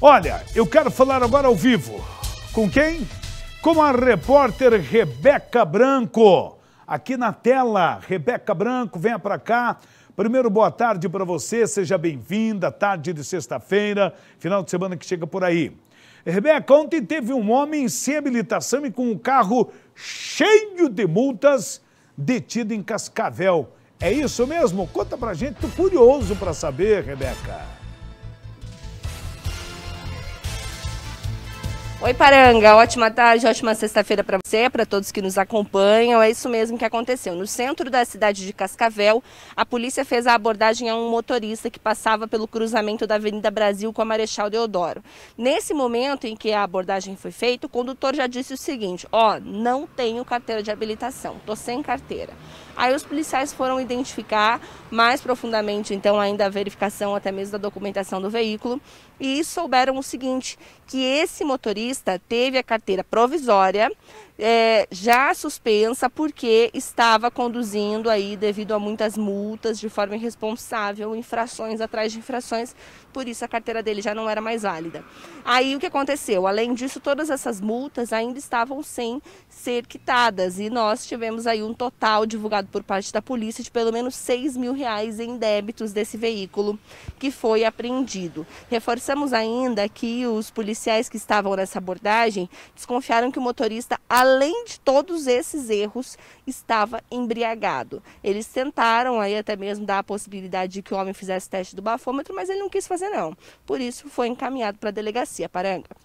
Olha, eu quero falar agora ao vivo. Com quem? Com a repórter Rebeca Branco. Aqui na tela, Rebeca Branco, venha para cá. Primeiro, boa tarde para você, seja bem-vinda. Tarde de sexta-feira, final de semana que chega por aí. Rebeca, ontem teve um homem sem habilitação e com um carro cheio de multas detido em Cascavel. É isso mesmo? Conta pra gente, tô curioso para saber, Rebeca. Oi, Paranga. Ótima tarde, ótima sexta-feira para você, para todos que nos acompanham. É isso mesmo que aconteceu. No centro da cidade de Cascavel, a polícia fez a abordagem a um motorista que passava pelo cruzamento da Avenida Brasil com a Marechal Deodoro. Nesse momento em que a abordagem foi feita, o condutor já disse o seguinte: Ó, oh, não tenho carteira de habilitação, tô sem carteira. Aí os policiais foram identificar mais profundamente, então, ainda a verificação até mesmo da documentação do veículo e souberam o seguinte: que esse motorista motorista teve a carteira provisória é, já suspensa porque estava conduzindo aí devido a muitas multas de forma irresponsável, infrações atrás de infrações, por isso a carteira dele já não era mais válida. Aí o que aconteceu? Além disso, todas essas multas ainda estavam sem ser quitadas e nós tivemos aí um total divulgado por parte da polícia de pelo menos 6 mil reais em débitos desse veículo que foi apreendido. Reforçamos ainda que os policiais que estavam nessa abordagem desconfiaram que o motorista, além de todos esses erros, estava embriagado. Eles tentaram aí até mesmo dar a possibilidade de que o homem fizesse teste do bafômetro, mas ele não quis fazer não. Por isso foi encaminhado para a delegacia Paranga.